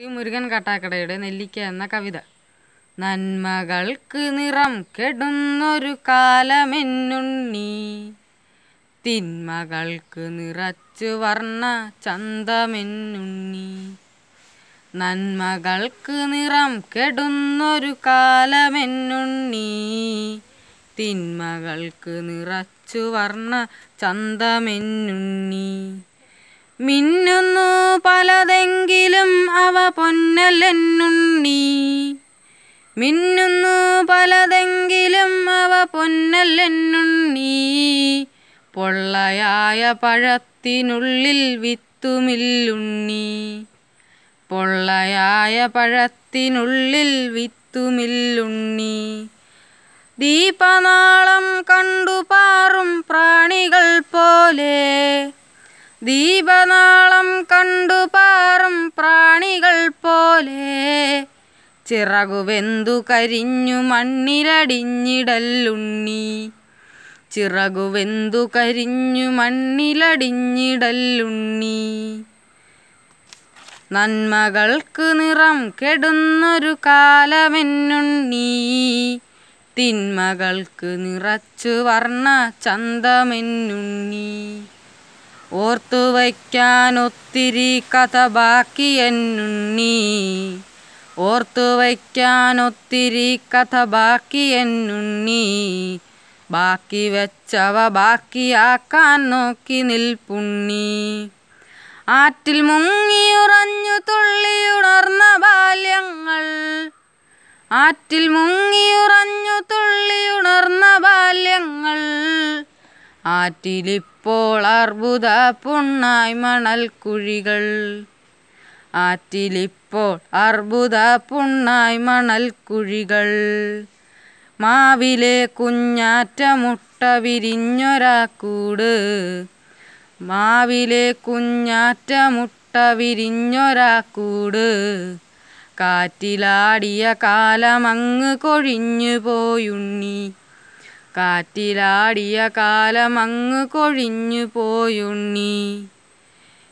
ശ്രീ മുരുകൻ കാട്ടാക്കടയുടെ നെല്ലിക്ക എന്ന കവിത നന്മകൾക്ക് നിറം കെടുന്നൊരു കാലമെന്നുണ്ണി തിന്മകൾക്ക് നിറച്ചു വർണ്ണ ചന്തമെന്നുണ്ണി നന്മകൾക്ക് നിറം കെടുന്നൊരു കാലമെന്നുണ്ണി തിന്മകൾക്ക് നിറച്ചു വർണ്ണ ചന്തമെന്നുണ്ണി മിന്നുന്നു പലതെങ്കിലും അവ പൊന്നല്ലെന്നുണ്ണി മിന്നുന്നു പലതെങ്കിലും അവ പൊന്നല്ലെന്നുണ്ണി പൊള്ളയായ പഴത്തിനുള്ളിൽ വിത്തുമില്ലുണ്ണി പൊള്ളയായ പഴത്തിനുള്ളിൽ വിത്തുമില്ലുണ്ണി ദീപനാളം കണ്ടുപാറും പ്രാണികൾ പോലെ ദീപനാളം കണ്ടു പാറും പ്രാണികൾ പോലെ ചിറകുവെന്തു കരിഞ്ഞു മണ്ണിലടിഞ്ഞിടല്ലുണ്ണി ചിറകുവെന്തു കരിഞ്ഞു മണ്ണിലടിഞ്ഞിടല്ലുണ്ണി നന്മകൾക്ക് നിറം കെടുന്നൊരു കാലമെന്നുണ്ണി തിന്മകൾക്ക് നിറച്ചു വർണ്ണ ചന്തമെന്നുണ്ണി ഓർത്തു ഒത്തിരി കഥ ബാക്കിയെന്നുണ്ണി ഓർത്തു ഒത്തിരി കഥ ബാക്കിയെന്നുണ്ണി ബാക്കി വെച്ചവ ബാക്കിയാക്കാൻ നോക്കി നിൽപ്പുണ്ണി ആറ്റിൽ മുങ്ങിയുറഞ്ഞു തുള്ളിയുണർന്ന ബാല്യങ്ങൾ ആറ്റിൽ മുങ്ങിയുറഞ്ഞു ആറ്റിലിപ്പോൾ അർബുദ പുണ്ണായി മണൽ കുഴികൾ ആറ്റിലിപ്പോൾ അർബുദ പുണ്ണായി മണൽ കുഴികൾ മാവിലെ കുഞ്ഞാറ്റ മുട്ട വിരിഞ്ഞൊരാ മാവിലെ കുഞ്ഞാറ്റ മുട്ട വിരിഞ്ഞൊരാ കാറ്റിലാടിയ കാലമങ്ങ് കൊഴിഞ്ഞു പോയുണ്ണി കാറ്റിലാടിയ കാലമങ്ങ് കൊഴിഞ്ഞു പോയുണ്ണി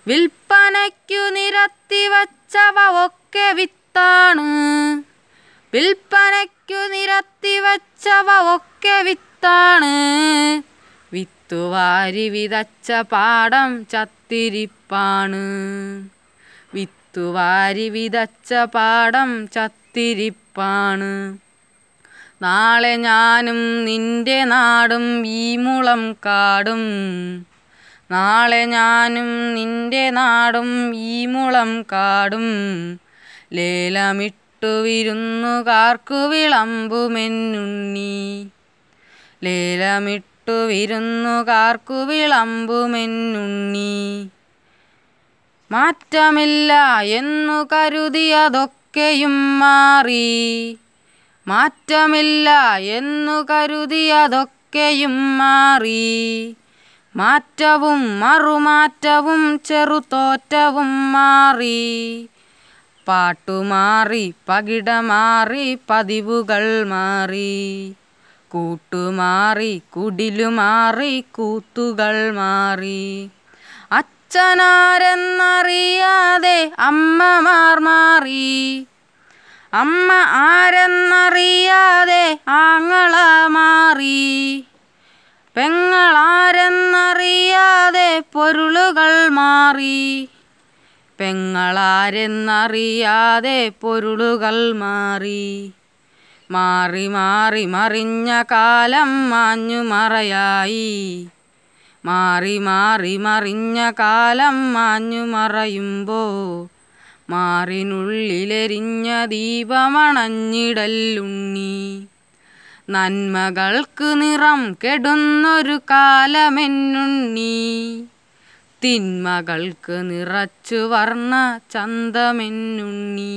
വിൽപ്പനയ്ക്കു നിരത്തി വച്ചവ ഒക്കെ വിത്താണ് വിൽപ്പനയ്ക്കു നിരത്തി വച്ചവ ഒക്കെ വിത്താണ് വിത്തുവാരി വിതച്ച പാടം ചത്തിരിപ്പാണ് വിത്തുവാരി വിതച്ച പാടം ചത്തിരിപ്പാണ് നാളെ ഞാനും നിന്റെ നാടും ഈ മുളം കാടും നാളെ ഞാനും നിന്റെ നാടും ഈ മുളം കാടും ലേലമിട്ടു വിരുന്നു കാർക്കു വിളമ്പുമെന്നുണ്ണി ലേലമിട്ടു വിരുന്നു കാർക്കു വിളമ്പുമെന്നുണ്ണി മാറ്റമില്ല എന്നു കരുതിയതൊക്കെയും മാറി മാറ്റമില്ല എന്നു കരുതിയതൊക്കെയും മാറി മാറ്റവും മറുമാറ്റവും ചെറുതോറ്റവും മാറി പാട്ടുമാറി പകിടമാറി പതിവുകൾ മാറി കൂട്ടുമാറി കുടിലുമാറി കൂത്തുകൾ മാറി അച്ഛനാരെന്നറിയാതെ അമ്മമാർ മാറി അമ്മ ആരെന്നറിയാതെ ആങ്ങള മാറി പെങ്ങളാരെന്നറിയാതെ പൊരുളുകൾ മാറി പെങ്ങളാരെന്നറിയാതെ പൊരുളുകൾ മാറി മാറി മാറി മറിഞ്ഞ കാലം മാഞ്ഞു മറയായി മാറി മാറി മറിഞ്ഞ കാലം മാഞ്ഞു മറയുമ്പോൾ മാറിനുള്ളിലെരിഞ്ഞ ദീപമണഞ്ഞിടല്ലുണ്ണി നന്മകൾക്ക് നിറം കെടുന്നൊരു കാലമെന്നുണ്ണി തിന്മകൾക്ക് നിറച്ചു വർണ്ണ ചന്തമെന്നുണ്ണി